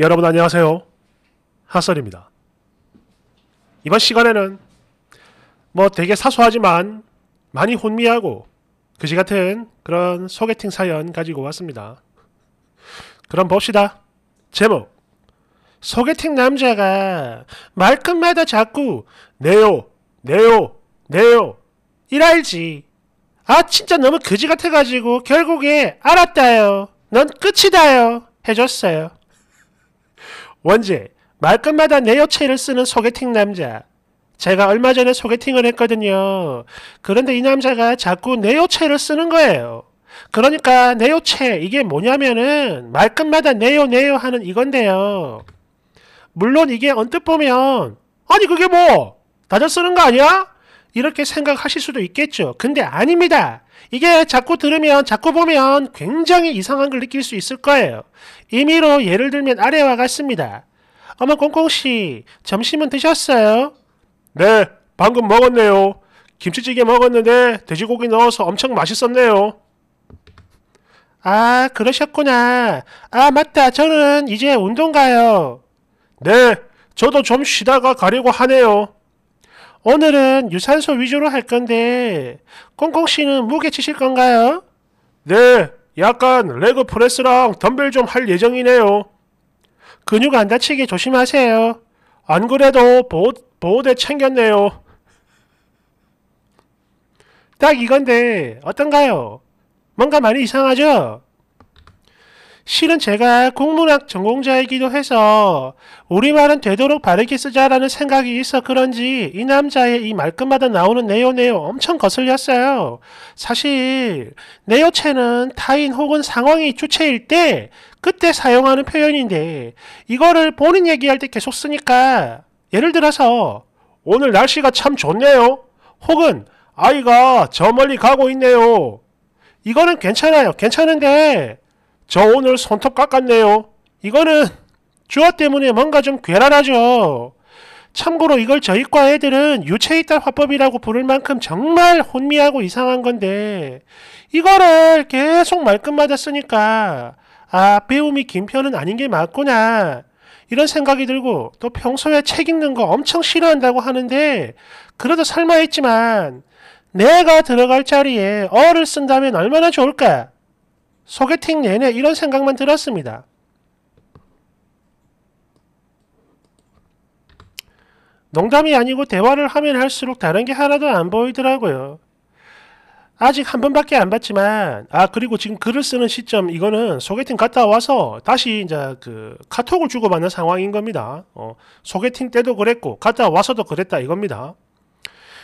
여러분 안녕하세요. 핫설입니다. 이번 시간에는 뭐 되게 사소하지만 많이 혼미하고 그지 같은 그런 소개팅 사연 가지고 왔습니다. 그럼 봅시다. 제목 소개팅 남자가 말끝마다 자꾸 내요 내요 내요 이랄지 아 진짜 너무 그지 같아가지고 결국에 알았다요 넌 끝이다요 해줬어요. 원제, 말끝마다 내 여체를 쓰는 소개팅 남자. 제가 얼마 전에 소개팅을 했거든요. 그런데 이 남자가 자꾸 내 여체를 쓰는 거예요. 그러니까 내 여체, 이게 뭐냐면은 말끝마다 내요 내요 하는 이건데요. 물론 이게 언뜻 보면 아니 그게 뭐 다들 쓰는 거 아니야? 이렇게 생각하실 수도 있겠죠. 근데 아닙니다. 이게 자꾸 들으면 자꾸 보면 굉장히 이상한 걸 느낄 수 있을 거예요. 임의로 예를 들면 아래와 같습니다. 어머 꽁꽁씨 점심은 드셨어요? 네 방금 먹었네요. 김치찌개 먹었는데 돼지고기 넣어서 엄청 맛있었네요. 아 그러셨구나. 아 맞다 저는 이제 운동 가요. 네 저도 좀 쉬다가 가려고 하네요. 오늘은 유산소 위주로 할 건데 꽁꽁 씨는 무게 치실 건가요? 네, 약간 레그 프레스랑 덤벨 좀 할 예정이네요. 근육 안 다치게 조심하세요. 안 그래도 보호, 보호대 챙겼네요. 딱 이건데 어떤가요? 뭔가 많이 이상하죠? 실은 제가 국문학 전공자이기도 해서 우리말은 되도록 바르게 쓰자라는 생각이 있어 그런지 이 남자의 이 말끝마다 나오는 내요내요 엄청 거슬렸어요. 사실 내요체는 타인 혹은 상황이 주체일 때 그때 사용하는 표현인데 이거를 본인 얘기할 때 계속 쓰니까 예를 들어서 오늘 날씨가 참 좋네요. 혹은 아이가 저 멀리 가고 있네요. 이거는 괜찮아요. 괜찮은데 저 오늘 손톱 깎았네요. 이거는 주어 때문에 뭔가 좀 괴랄하죠. 참고로 이걸 저희 과 애들은 유체이탈 화법이라고 부를 만큼 정말 혼미하고 이상한 건데 이거를 계속 말끝마다 쓰니까 아 배움이 긴 편은 아닌 게 맞구나 이런 생각이 들고 또 평소에 책 읽는 거 엄청 싫어한다고 하는데 그래도 설마 했지만 내가 들어갈 자리에 어를 쓴다면 얼마나 좋을까 소개팅 내내 이런 생각만 들었습니다. 농담이 아니고 대화를 하면 할수록 다른 게 하나도 안 보이더라고요. 아직 한 번밖에 안 봤지만, 아, 그리고 지금 글을 쓰는 시점, 이거는 소개팅 갔다 와서 다시 이제 그 카톡을 주고받는 상황인 겁니다. 어, 소개팅 때도 그랬고, 갔다 와서도 그랬다 이겁니다.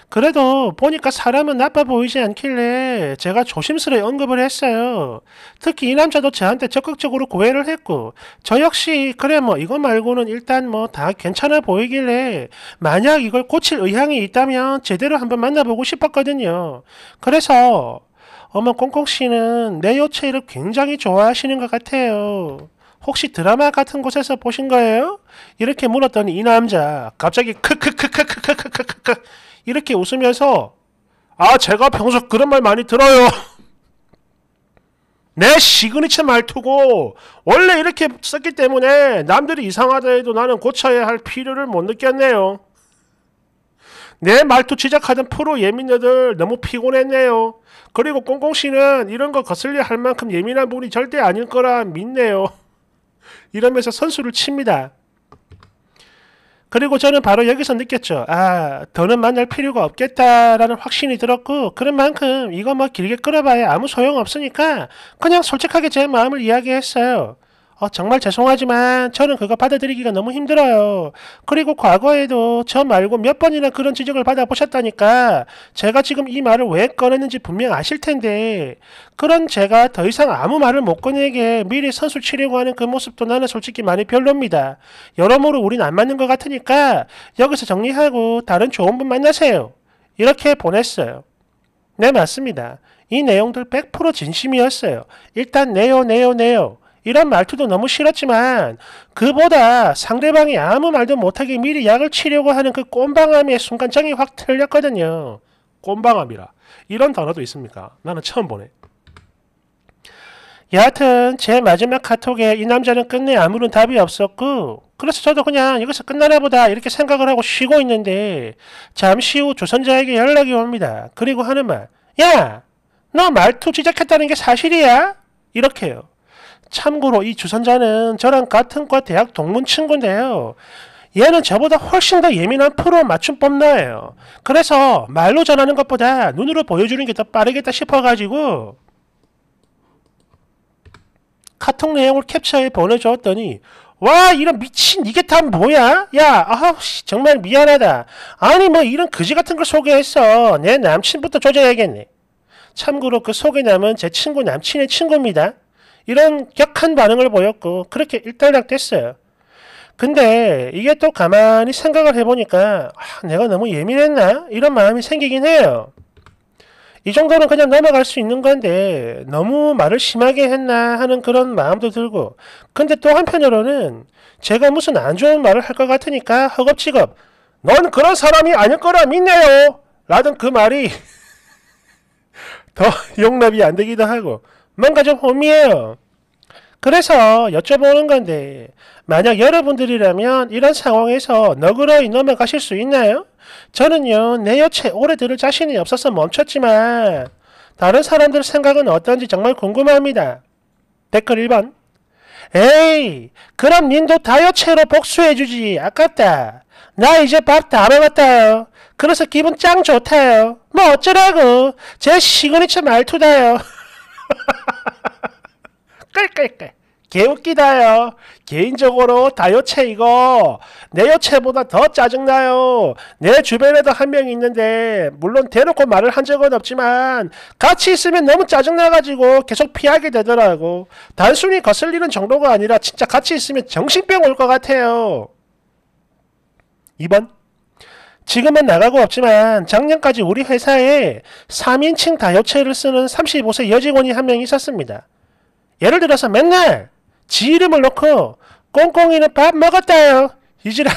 그래도 보니까 사람은 나빠 보이지 않길래 제가 조심스레 언급을 했어요. 특히 이 남자도 저한테 적극적으로 고해를 했고 저 역시 그래 뭐 이거 말고는 일단 뭐 다 괜찮아 보이길래 만약 이걸 고칠 의향이 있다면 제대로 한번 만나보고 싶었거든요. 그래서 어머 꽁꽁 씨는 내요체를 굉장히 좋아하시는 것 같아요. 혹시 드라마 같은 곳에서 보신 거예요? 이렇게 물었더니 이 남자 갑자기 크크크크크크크크크 이렇게 웃으면서 아 제가 평소 그런 말 많이 들어요. 내 시그니처 말투고 원래 이렇게 썼기 때문에 남들이 이상하다 해도 나는 고쳐야 할 필요를 못 느꼈네요. 내 말투 지적하던 프로 예민녀들 너무 피곤했네요. 그리고 꽁꽁씨는 이런 거 거슬려 할 만큼 예민한 분이 절대 아닐 거라 믿네요. 이러면서 선수를 칩니다. 그리고 저는 바로 여기서 느꼈죠. 아, 더는 만날 필요가 없겠다라는 확신이 들었고, 그런 만큼 이거 뭐 길게 끌어봐야 아무 소용 없으니까 그냥 솔직하게 제 마음을 이야기했어요. 어, 정말 죄송하지만 저는 그거 받아들이기가 너무 힘들어요. 그리고 과거에도 저 말고 몇 번이나 그런 지적을 받아보셨다니까 제가 지금 이 말을 왜 꺼냈는지 분명 아실 텐데 그런 제가 더 이상 아무 말을 못 꺼내게 미리 선수 치려고 하는 그 모습도 나는 솔직히 많이 별로입니다. 여러모로 우린 안 맞는 것 같으니까 여기서 정리하고 다른 좋은 분 만나세요. 이렇게 보냈어요. 네, 맞습니다. 이 내용들 100% 진심이었어요. 일단 내요, 내요, 내요. 이런 말투도 너무 싫었지만 그보다 상대방이 아무 말도 못하게 미리 약을 치려고 하는 그 꼰방함의 순간장이 확 틀렸거든요. 꼰방함이라. 이런 단어도 있습니까? 나는 처음 보네. 여하튼 제 마지막 카톡에 이 남자는 끝내 아무런 답이 없었고 그래서 저도 그냥 여기서 끝나나 보다 이렇게 생각을 하고 쉬고 있는데 잠시 후 조선자에게 연락이 옵니다. 그리고 하는 말 야! 너 말투 지적했다는 게 사실이야? 이렇게요. 참고로 이 주선자는 저랑 같은 과 대학 동문 친구인데요. 얘는 저보다 훨씬 더 예민한 프로 맞춤법 나예요. 그래서 말로 전하는 것보다 눈으로 보여주는 게 더 빠르겠다 싶어가지고 카톡 내용을 캡처해 보내줬더니 와 이런 미친 이게 다 뭐야? 야 아우 정말 미안하다. 아니 뭐 이런 그지 같은 걸 소개했어. 내 남친부터 조져야겠네. 참고로 그소개 남은 제 친구 남친의 친구입니다. 이런 격한 반응을 보였고 그렇게 일단락됐어요. 근데 이게 또 가만히 생각을 해보니까 아, 내가 너무 예민했나? 이런 마음이 생기긴 해요. 이 정도는 그냥 넘어갈 수 있는 건데 너무 말을 심하게 했나 하는 그런 마음도 들고 근데 또 한편으로는 제가 무슨 안 좋은 말을 할 것 같으니까 허겁지겁 넌 그런 사람이 아닐 거라 믿네요 라던 그 말이 더 용납이 안 되기도 하고 뭔가 좀 혼미해요. 그래서 여쭤보는 건데 만약 여러분들이라면 이런 상황에서 너그러이 넘어가실 수 있나요? 저는요 내 여체 오래 들을 자신이 없어서 멈췄지만 다른 사람들 생각은 어떤지 정말 궁금합니다. 댓글 1번 에이 그럼 님도 다여체로 복수해주지 아깝다. 나 이제 밥 다 먹었다요. 그래서 기분 짱 좋다요. 뭐 어쩌라고 제 시그니처 말투다요. 깔깔깔 개웃기다요. 개인적으로 다요체 이거 내 요체보다 더 짜증나요. 내 주변에도 한 명 있는데 물론 대놓고 말을 한 적은 없지만 같이 있으면 너무 짜증나가지고 계속 피하게 되더라고. 단순히 거슬리는 정도가 아니라 진짜 같이 있으면 정신병 올 것 같아요. 2번 지금은 나가고 없지만 작년까지 우리 회사에 3인칭 다요체를 쓰는 35세 여직원이 한 명 있었습니다. 예를 들어서 맨날 지 이름을 놓고 꽁꽁이는 밥 먹었다요. 이지랄.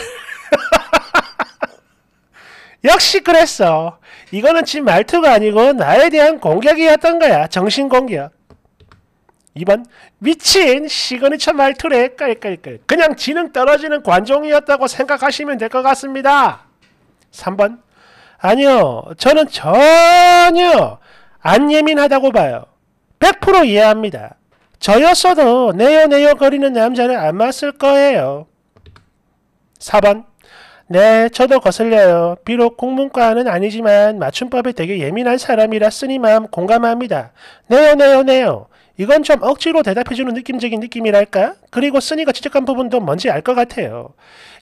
역시 그랬어. 이거는 지 말투가 아니고 나에 대한 공격이었던 거야. 정신 공격. 2번 미친 시그니처 말투래 깔깔깔 그냥 지능 떨어지는 관종이었다고 생각하시면 될 것 같습니다. 3번 아니요 저는 전혀 안 예민하다고 봐요. 100% 이해합니다. 저였어도 네요네요 거리는 남자는 안 맞을 거예요. 4번 네, 저도 거슬려요. 비록 공문과는 아니지만 맞춤법에 되게 예민한 사람이라 쓰니 마음 공감합니다. 네요, 네요, 네요. 이건 좀 억지로 대답해주는 느낌적인 느낌이랄까? 그리고 쓰니가 지적한 부분도 뭔지 알 것 같아요.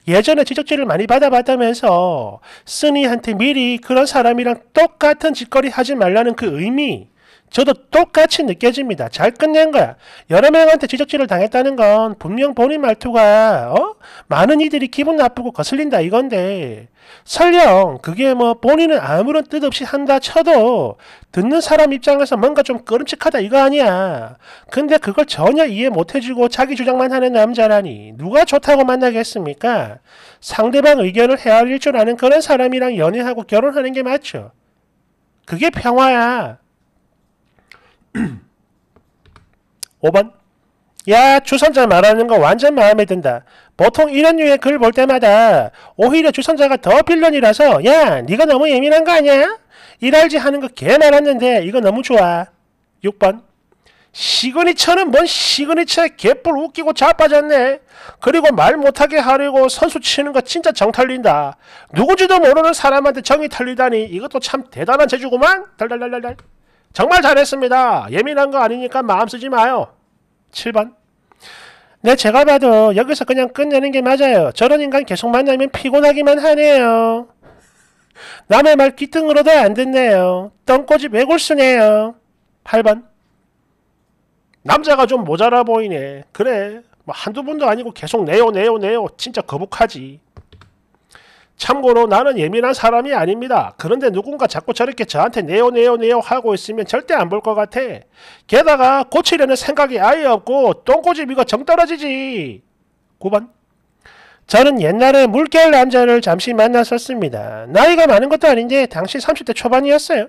예전에 지적질을 많이 받아봤다면서 쓰니한테 미리 그런 사람이랑 똑같은 짓거리 하지 말라는 그 의미 저도 똑같이 느껴집니다. 잘 끝낸 거야. 여러 명한테 지적질을 당했다는 건 분명 본인 말투가 어? 많은 이들이 기분 나쁘고 거슬린다 이건데 설령 그게 뭐 본인은 아무런 뜻 없이 한다 쳐도 듣는 사람 입장에서 뭔가 좀 꺼름칙하다 이거 아니야. 근데 그걸 전혀 이해 못해주고 자기 주장만 하는 남자라니 누가 좋다고 만나겠습니까? 상대방 의견을 헤아릴 줄 아는 그런 사람이랑 연애하고 결혼하는 게 맞죠. 그게 평화야. 5번 야 주선자 말하는 거 완전 마음에 든다. 보통 이런 류의 글 볼 때마다 오히려 주선자가 더 빌런이라서 야 네가 너무 예민한 거 아니야? 일할지 하는 거개 많았는데 이거 너무 좋아. 6번 시그니처는 뭔 시그니처에 개뿔 웃기고 자빠졌네. 그리고 말 못하게 하려고 선수 치는 거 진짜 정탈린다 누구지도 모르는 사람한테 정이 털리다니 이것도 참 대단한 재주구만. 달달달달달. 정말 잘했습니다. 예민한 거 아니니까 마음 쓰지 마요. 7번 네, 제가 봐도 여기서 그냥 끝내는 게 맞아요. 저런 인간 계속 만나면 피곤하기만 하네요. 남의 말 귀등으로도 안 듣네요. 똥꼬집 외골수네요. 8번 남자가 좀 모자라 보이네. 그래, 뭐 한두 번도 아니고 계속 내요, 내요, 내요. 진짜 거북하지. 참고로 나는 예민한 사람이 아닙니다. 그런데 누군가 자꾸 저렇게 저한테 네요 네요 네요 하고 있으면 절대 안 볼 것 같아. 게다가 고치려는 생각이 아예 없고 똥꼬집 이가정 떨어지지. 9번 저는 옛날에 물결 남자를 잠시 만났었습니다. 나이가 많은 것도 아닌데 당시 30대 초반이었어요.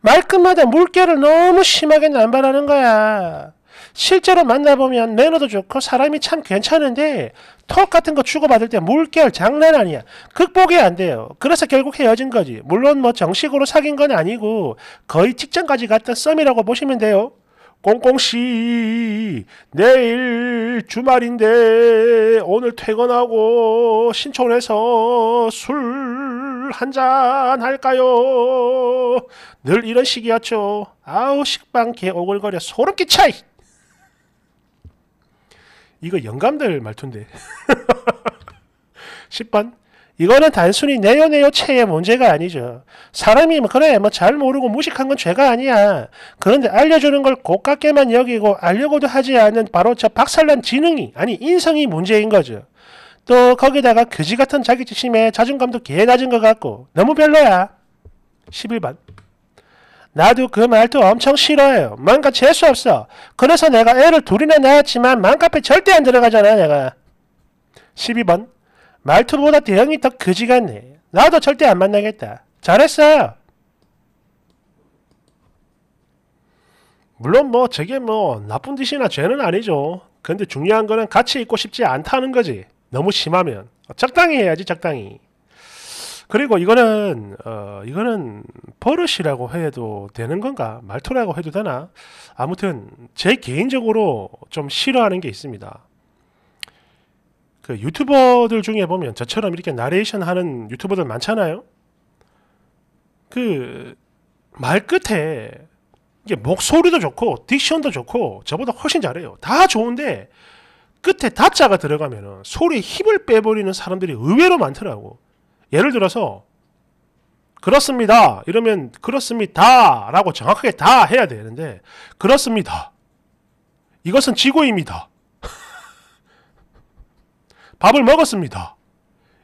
말끝마다 물결을 너무 심하게 남발하는 거야. 실제로 만나보면 매너도 좋고 사람이 참 괜찮은데 턱 같은 거 주고받을 때 물결 장난 아니야. 극복이 안 돼요. 그래서 결국 헤어진 거지. 물론 뭐 정식으로 사귄 건 아니고 거의 직전까지 갔던 썸이라고 보시면 돼요. 꽁꽁씨 내일 주말인데 오늘 퇴근하고 신촌에서 술 한잔 할까요? 늘 이런 식이었죠. 아우 식빵 개 오글거려 소름 끼쳐! 이거 영감들 말투인데 10번 이거는 단순히 내요 내요 체의 문제가 아니죠. 사람이 뭐 그래 뭐 잘 모르고 무식한 건 죄가 아니야. 그런데 알려주는 걸 고깝게만 여기고 알려고도 하지 않는 바로 저 박살난 지능이 아니 인성이 문제인 거죠. 또 거기다가 그지 같은 자기지심에 자존감도 개 낮은 것 같고 너무 별로야. 11번 나도 그 말도 엄청 싫어해요. 뭔가 재수 없어. 그래서 내가 애를 둘이나 낳았지만 맘카페 절대 안 들어가잖아 내가. 12번 말투보다 대형이 더 그지 같네. 나도 절대 안 만나겠다. 잘했어. 물론 뭐 저게 뭐 나쁜 짓이나 죄는 아니죠. 근데 중요한 거는 같이 있고 싶지 않다는 거지. 너무 심하면. 적당히 해야지 적당히. 그리고 이거는 어, 이거는 버릇이라고 해도 되는 건가 말투라고 해도 되나 아무튼 제 개인적으로 좀 싫어하는 게 있습니다. 그 유튜버들 중에 보면 저처럼 이렇게 나레이션 하는 유튜버들 많잖아요. 그 말 끝에 이게 목소리도 좋고 딕션도 좋고 저보다 훨씬 잘해요. 다 좋은데 끝에 다자가 들어가면은 소리에 힘을 빼버리는 사람들이 의외로 많더라고. 예를 들어서 그렇습니다. 이러면 그렇습니다라고 정확하게 다 해야 되는데 그렇습니다. 이것은 지구입니다. 밥을 먹었습니다.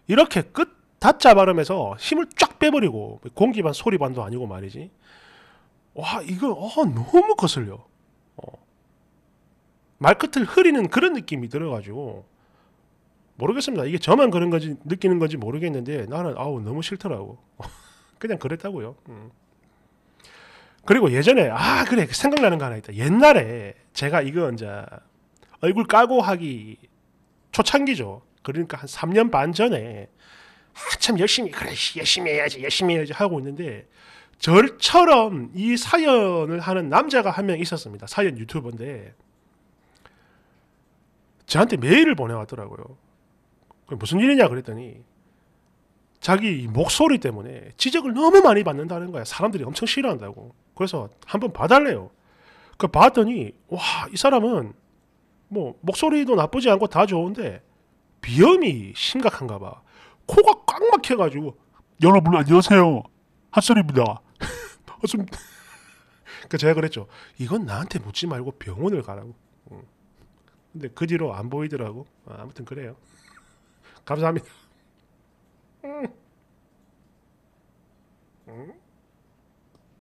이렇게 끝 다짜 발음에서 힘을 쫙 빼버리고 공기 반 소리 반도 아니고 말이지. 와 이거 어, 너무 거슬려. 어. 말끝을 흐리는 그런 느낌이 들어가지고 모르겠습니다. 이게 저만 그런 건지 느끼는 건지 모르겠는데 나는 아우 너무 싫더라고. 그냥 그랬다고요. 음. 그리고 예전에 아 그래 그 생각나는 거 하나 있다. 옛날에 제가 이거 이제 얼굴 까고 하기 초창기죠. 그러니까 한 3년 반 전에 아참 열심히 그래 열심히 해야지 열심히 해야지 하고 있는데 저처럼이 사연을 하는 남자가 한 명 있었습니다. 사연 유튜버인데 저한테 메일을 보내왔더라고요. 무슨 일이냐 그랬더니 자기 목소리 때문에 지적을 너무 많이 받는다는 거야. 사람들이 엄청 싫어한다고. 그래서 한 번 봐달래요. 그 봤더니 와 이 사람은 뭐 목소리도 나쁘지 않고 다 좋은데 비염이 심각한가 봐. 코가 꽉 막혀가지고 여러분 안녕하세요 핫설입니다. 좀그 제가 그랬죠. 이건 나한테 묻지 말고 병원을 가라고. 근데 그 뒤로 안 보이더라고. 아, 아무튼 그래요. 감사합니다. 음. 음?